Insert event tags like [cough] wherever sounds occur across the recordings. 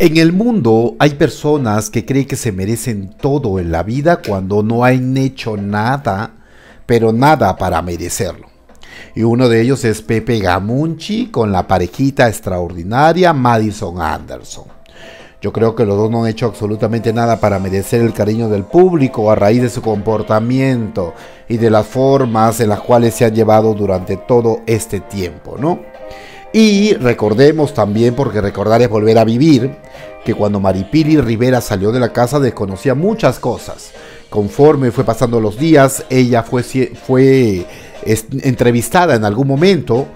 En el mundo hay personas que creen que se merecen todo en la vida cuando no han hecho nada, pero nada para merecerlo. Y uno de ellos es Pepe Gamunchi con la parejita extraordinaria Madison Anderson. Yo creo que los dos no han hecho absolutamente nada para merecer el cariño del público a raíz de su comportamiento y de las formas en las cuales se han llevado durante todo este tiempo, ¿no? Y recordemos también, porque recordar es volver a vivir, que cuando Maripili Rivera salió de la casa desconocía muchas cosas. Conforme fue pasando los días, ella fue, fue entrevistada en algún momento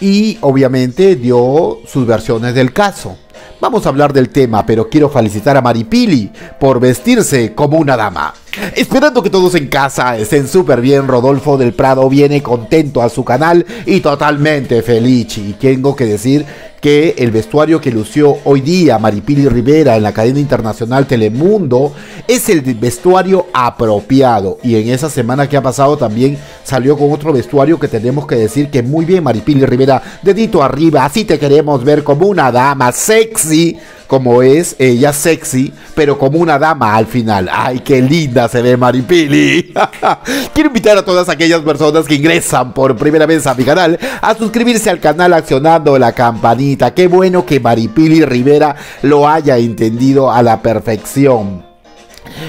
y obviamente dio sus versiones del caso. Vamos a hablar del tema, pero quiero felicitar a Maripili por vestirse como una dama. Esperando que todos en casa estén súper bien, Rodolfo del Prado viene contento a su canal y totalmente feliz. Y tengo que decir que el vestuario que lució hoy día Maripili Rivera en la cadena internacional Telemundo es el vestuario apropiado. Y en esa semana que ha pasado también salió con otro vestuario que tenemos que decir que muy bien, Maripili Rivera, dedito arriba, así te queremos ver como una dama sexy, como es ella sexy, pero como una dama al final. ¡Ay, qué linda se ve Maripili! [laughs] Quiero invitar a todas aquellas personas que ingresan por primera vez a mi canal a suscribirse al canal accionando la campanita. Qué bueno que Maripili Rivera lo haya entendido a la perfección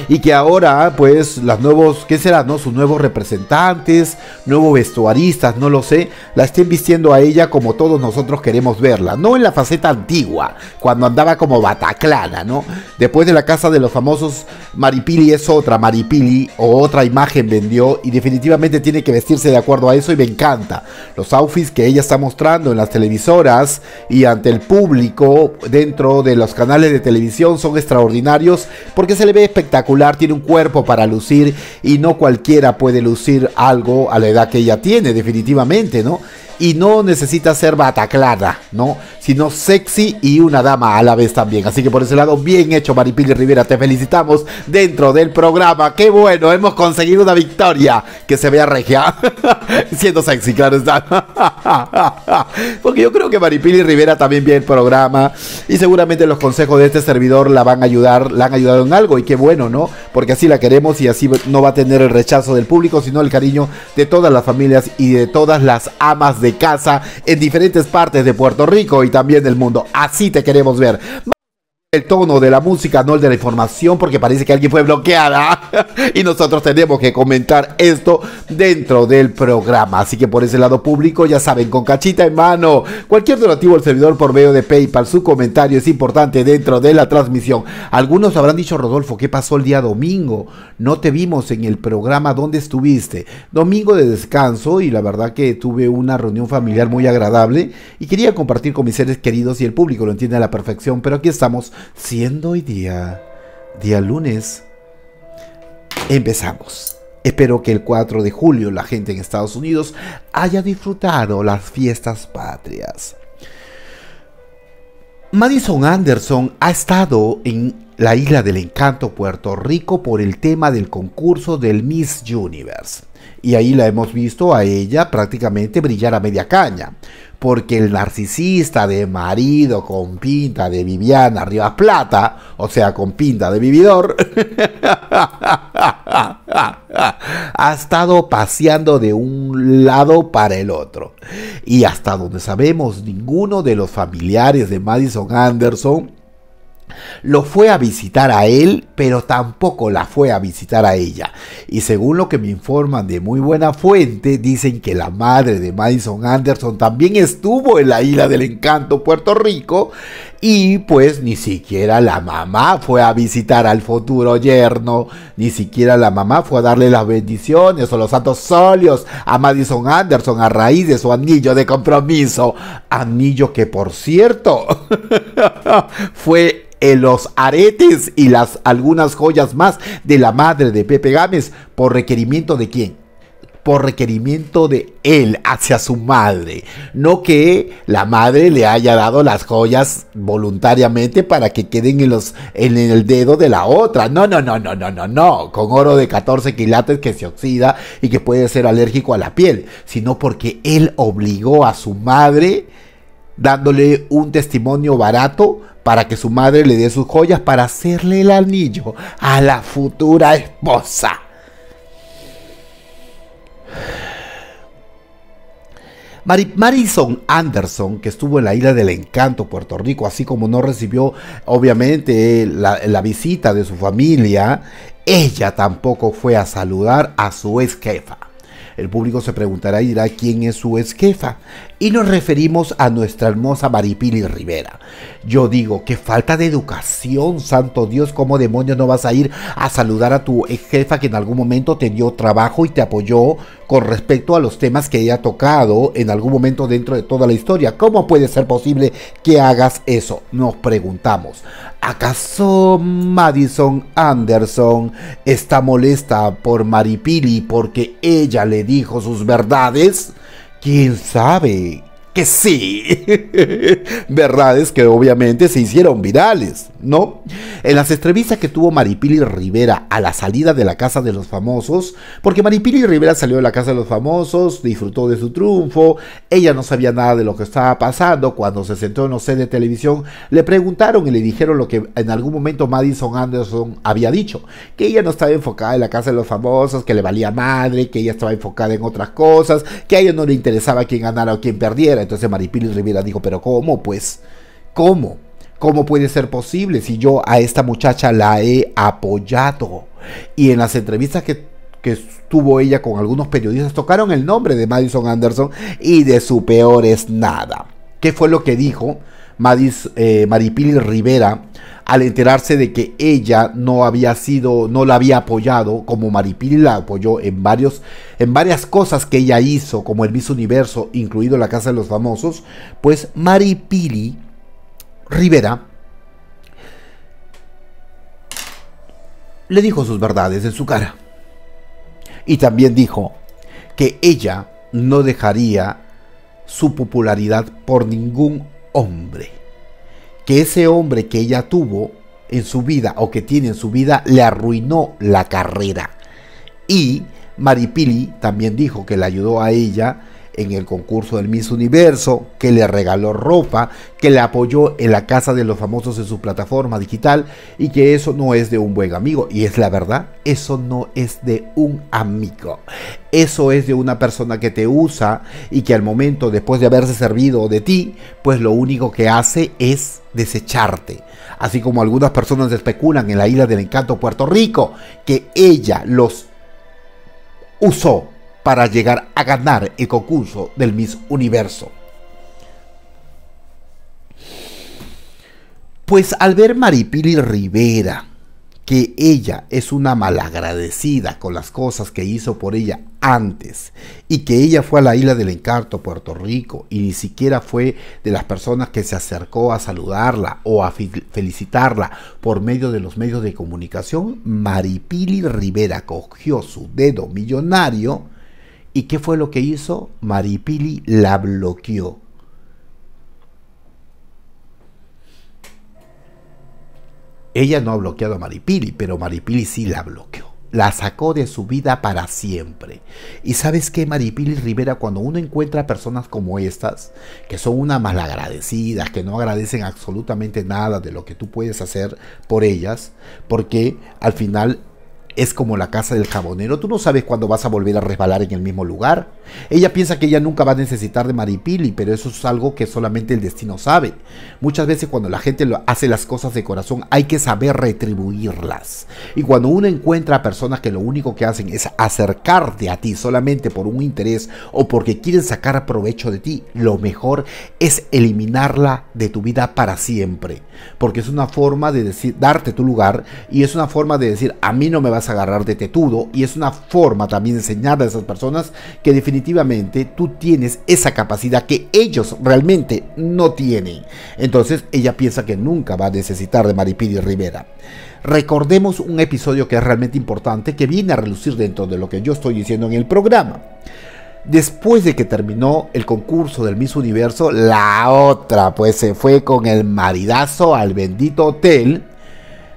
y que ahora pues las nuevos, ¿qué será? ¿No? Sus nuevos representantes, nuevos vestuaristas, no lo sé, la estén vistiendo a ella como todos nosotros queremos verla, no en la faceta antigua, cuando andaba como bataclana, ¿no? Después de la casa de los famosos, Maripili es otra, Maripili o otra imagen vendió y definitivamente tiene que vestirse de acuerdo a eso y me encanta. Los outfits que ella está mostrando en las televisoras y ante el público dentro de los canales de televisión son extraordinarios porque se le ve espectacular tiene un cuerpo para lucir y no cualquiera puede lucir algo a la edad que ella tiene, definitivamente, ¿no? Y no necesita ser bataclada, ¿no? Sino sexy y una dama a la vez también. Así que por ese lado, bien hecho, Maripili Rivera. Te felicitamos dentro del programa. ¡Qué bueno! Hemos conseguido una victoria que se vea regia. [laughs] Siendo sexy, claro está. [laughs] Porque yo creo que Maripili Rivera también ve el programa y seguramente los consejos de este servidor la van a ayudar, la han ayudado en algo. Y qué bueno ¿no? Porque así la queremos y así no va a tener el rechazo del público, sino el cariño de todas las familias y de todas las amas de casa en diferentes partes de Puerto Rico y también del mundo. Así te queremos ver el tono de la música, no el de la información, porque parece que alguien fue bloqueada [laughs] y nosotros tenemos que comentar esto dentro del programa. Así que por ese lado público, ya saben, con cachita en mano, cualquier donativo al servidor por medio de PayPal, su comentario es importante dentro de la transmisión. Algunos habrán dicho, Rodolfo, ¿qué pasó el día domingo? No te vimos en el programa, ¿dónde estuviste? Domingo de descanso y la verdad que tuve una reunión familiar muy agradable y quería compartir con mis seres queridos y el público lo entiende a la perfección, pero aquí estamos siendo hoy día, día lunes, empezamos. Espero que el 4 de julio la gente en Estados Unidos haya disfrutado las fiestas patrias. Madison Anderson ha estado en la Isla del Encanto, Puerto Rico, por el tema del concurso del Miss Universe. Y ahí la hemos visto a ella prácticamente brillar a media caña, porque el narcisista de marido con pinta de Viviana Rivas Plata, o sea, con pinta de vividor, [laughs] ha estado paseando de un lado para el otro. Y hasta donde sabemos, ninguno de los familiares de Madison Anderson lo fue a visitar a él, pero tampoco la fue a visitar a ella. Y según lo que me informan de muy buena fuente, dicen que la madre de Madison Anderson también estuvo en la isla del encanto Puerto Rico y pues ni siquiera la mamá fue a visitar al futuro yerno, ni siquiera la mamá fue a darle las bendiciones o los santos solios a Madison Anderson a raíz de su anillo de compromiso. Anillo que por cierto [laughs] fue en los aretes y las algunas joyas más de la madre de Pepe Gámez por requerimiento de quién? por requerimiento de él hacia su madre, no que la madre le haya dado las joyas voluntariamente para que queden en, los, en el dedo de la otra. No, no, no, no, no, no, no, con oro de 14 quilates que se oxida y que puede ser alérgico a la piel, sino porque él obligó a su madre dándole un testimonio barato para que su madre le dé sus joyas para hacerle el anillo a la futura esposa. Marison Anderson, que estuvo en la isla del encanto, Puerto Rico, así como no recibió obviamente la, la visita de su familia, ella tampoco fue a saludar a su ex jefa. El público se preguntará y dirá quién es su ex jefa. Y nos referimos a nuestra hermosa Maripili Rivera. Yo digo, qué falta de educación, santo Dios, cómo demonios no vas a ir a saludar a tu ex jefa que en algún momento te dio trabajo y te apoyó con respecto a los temas que ella ha tocado en algún momento dentro de toda la historia. ¿Cómo puede ser posible que hagas eso? Nos preguntamos. ¿Acaso Madison Anderson está molesta por Maripili porque ella le dijo sus verdades? ¿Quién sabe? que sí. [laughs] Verdades que obviamente se hicieron virales, ¿no? En las entrevistas que tuvo Maripili Rivera a la salida de la Casa de los Famosos, porque Maripili Rivera salió de la Casa de los Famosos, disfrutó de su triunfo, ella no sabía nada de lo que estaba pasando, cuando se sentó en los sede de televisión, le preguntaron y le dijeron lo que en algún momento Madison Anderson había dicho, que ella no estaba enfocada en la Casa de los Famosos, que le valía madre, que ella estaba enfocada en otras cosas, que a ella no le interesaba quién ganara o quién perdiera entonces Maripilis Rivera dijo, pero ¿cómo? Pues, ¿cómo? ¿Cómo puede ser posible si yo a esta muchacha la he apoyado? Y en las entrevistas que, que tuvo ella con algunos periodistas tocaron el nombre de Madison Anderson y de su peor es nada. ¿Qué fue lo que dijo? Eh, Maripili Rivera, al enterarse de que ella no había sido, no la había apoyado, como Maripili la apoyó en, varios, en varias cosas que ella hizo, como el Miss Universo, incluido la Casa de los Famosos, pues Maripili Rivera le dijo sus verdades en su cara. Y también dijo que ella no dejaría su popularidad por ningún hombre. Que ese hombre que ella tuvo en su vida o que tiene en su vida le arruinó la carrera. Y Maripili también dijo que le ayudó a ella en el concurso del Miss Universo, que le regaló ropa, que le apoyó en la Casa de los Famosos en su plataforma digital y que eso no es de un buen amigo. Y es la verdad, eso no es de un amigo. Eso es de una persona que te usa y que al momento, después de haberse servido de ti, pues lo único que hace es desecharte. Así como algunas personas especulan en la isla del encanto Puerto Rico, que ella los usó para llegar a ganar el concurso del Miss Universo. Pues al ver Maripili Rivera, que ella es una malagradecida con las cosas que hizo por ella antes y que ella fue a la isla del encanto Puerto Rico y ni siquiera fue de las personas que se acercó a saludarla o a felicitarla por medio de los medios de comunicación, Maripili Rivera cogió su dedo millonario ¿Y qué fue lo que hizo? Maripili la bloqueó. Ella no ha bloqueado a Maripili, pero Maripili sí la bloqueó. La sacó de su vida para siempre. Y sabes qué, Maripili Rivera, cuando uno encuentra personas como estas, que son unas malagradecidas, que no agradecen absolutamente nada de lo que tú puedes hacer por ellas, porque al final es como la casa del jabonero, tú no sabes cuándo vas a volver a resbalar en el mismo lugar. Ella piensa que ella nunca va a necesitar de Maripili, pero eso es algo que solamente el destino sabe. Muchas veces cuando la gente hace las cosas de corazón hay que saber retribuirlas. Y cuando uno encuentra a personas que lo único que hacen es acercarte a ti solamente por un interés o porque quieren sacar provecho de ti, lo mejor es eliminarla de tu vida para siempre. Porque es una forma de decir, darte tu lugar y es una forma de decir, a mí no me va agarrar de tetudo y es una forma también de enseñar a esas personas que definitivamente tú tienes esa capacidad que ellos realmente no tienen. Entonces ella piensa que nunca va a necesitar de Maripiri Rivera. Recordemos un episodio que es realmente importante que viene a relucir dentro de lo que yo estoy diciendo en el programa. Después de que terminó el concurso del Miss Universo, la otra pues se fue con el maridazo al bendito hotel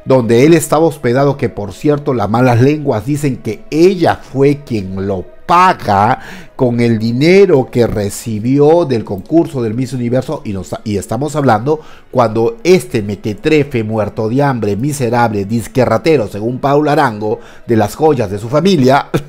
donde él estaba hospedado, que por cierto las malas lenguas dicen que ella fue quien lo paga con el dinero que recibió del concurso del Miss Universo y, y estamos hablando cuando este metetrefe muerto de hambre, miserable, disquerratero, según Paula Arango, de las joyas de su familia, [laughs]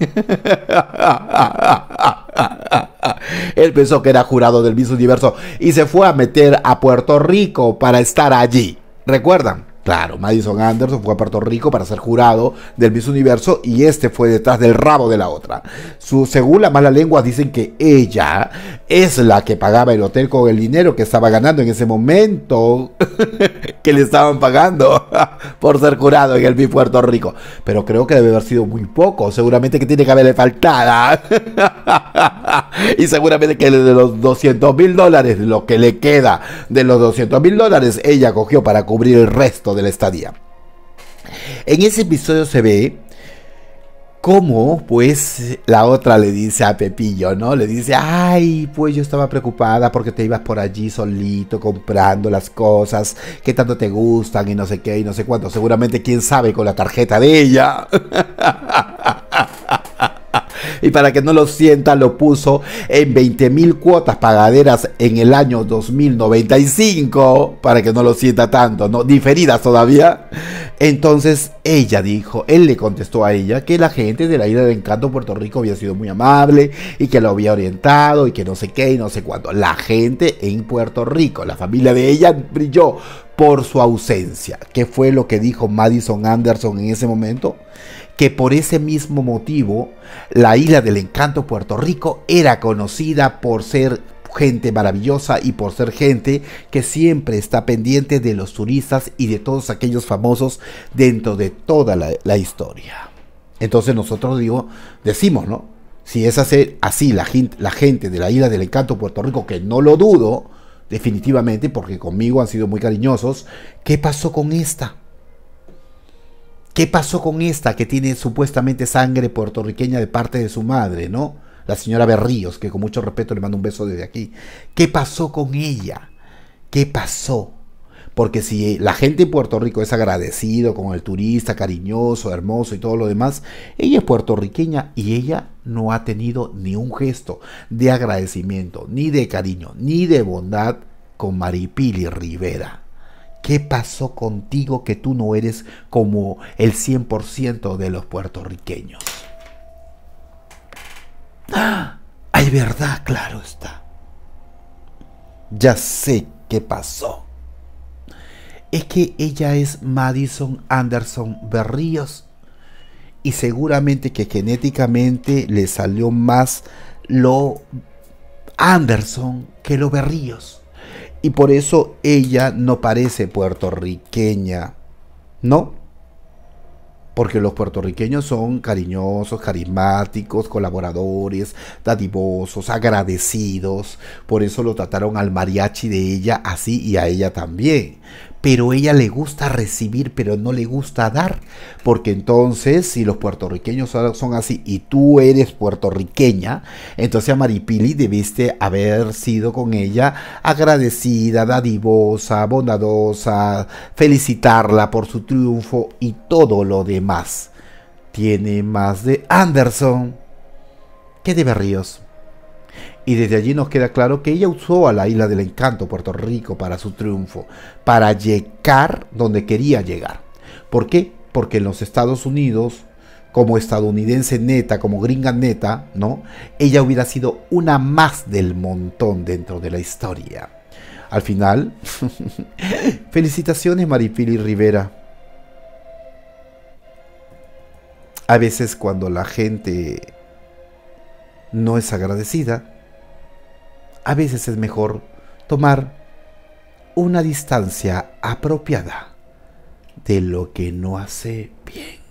él pensó que era jurado del Miss Universo y se fue a meter a Puerto Rico para estar allí. ¿Recuerdan? Claro, Madison Anderson fue a Puerto Rico para ser jurado del Miss Universo y este fue detrás del rabo de la otra. según la mala lengua dicen que ella es la que pagaba el hotel con el dinero que estaba ganando en ese momento [laughs] que le estaban pagando [laughs] por ser jurado en el Miss Puerto Rico. Pero creo que debe haber sido muy poco, seguramente que tiene que haberle faltada. [laughs] y seguramente que de los 200 mil dólares, lo que le queda de los 200 mil dólares, ella cogió para cubrir el resto de la estadía. En ese episodio se ve cómo, pues, la otra le dice a Pepillo, ¿no? Le dice, ay, pues yo estaba preocupada porque te ibas por allí solito comprando las cosas que tanto te gustan y no sé qué y no sé cuánto. Seguramente, quién sabe, con la tarjeta de ella. [laughs] y para que no lo sienta lo puso en 20 mil cuotas pagaderas en el año 2095, para que no lo sienta tanto, ¿no? Diferidas todavía. Entonces ella dijo, él le contestó a ella que la gente de la isla de Encanto Puerto Rico había sido muy amable y que lo había orientado y que no sé qué y no sé cuándo. La gente en Puerto Rico, la familia de ella brilló por su ausencia. ¿Qué fue lo que dijo Madison Anderson en ese momento? que por ese mismo motivo la isla del encanto Puerto Rico era conocida por ser gente maravillosa y por ser gente que siempre está pendiente de los turistas y de todos aquellos famosos dentro de toda la, historia. Entonces nosotros digo, decimos, ¿no? Si es así la gente, la gente de la isla del encanto Puerto Rico, que no lo dudo, definitivamente, porque conmigo han sido muy cariñosos, ¿qué pasó con esta? ¿Qué pasó con esta que tiene supuestamente sangre puertorriqueña de parte de su madre, no? La señora Berríos, que con mucho respeto le mando un beso desde aquí. ¿Qué pasó con ella? ¿Qué pasó? Porque si la gente en Puerto Rico es agradecido con el turista, cariñoso, hermoso y todo lo demás, ella es puertorriqueña y ella no ha tenido ni un gesto de agradecimiento, ni de cariño, ni de bondad con Maripili Rivera. ¿Qué pasó contigo que tú no eres como el 100% de los puertorriqueños? ¡Ah! Hay verdad, claro está. Ya sé qué pasó. Es que ella es Madison Anderson Berríos y seguramente que genéticamente le salió más lo Anderson que lo Berríos y por eso ella no parece puertorriqueña, ¿no? Porque los puertorriqueños son cariñosos, carismáticos, colaboradores, dadivosos, agradecidos. Por eso lo trataron al mariachi de ella así y a ella también pero ella le gusta recibir, pero no le gusta dar, porque entonces si los puertorriqueños son así y tú eres puertorriqueña, entonces a Maripili debiste haber sido con ella agradecida, dadivosa, bondadosa, felicitarla por su triunfo y todo lo demás. Tiene más de Anderson que de Berríos. Y desde allí nos queda claro que ella usó a la isla del encanto, Puerto Rico, para su triunfo, para llegar donde quería llegar. ¿Por qué? Porque en los Estados Unidos, como estadounidense neta, como gringa neta, ¿no? Ella hubiera sido una más del montón dentro de la historia. Al final, [laughs] felicitaciones Maripili Rivera. A veces cuando la gente no es agradecida, a veces es mejor tomar una distancia apropiada de lo que no hace bien.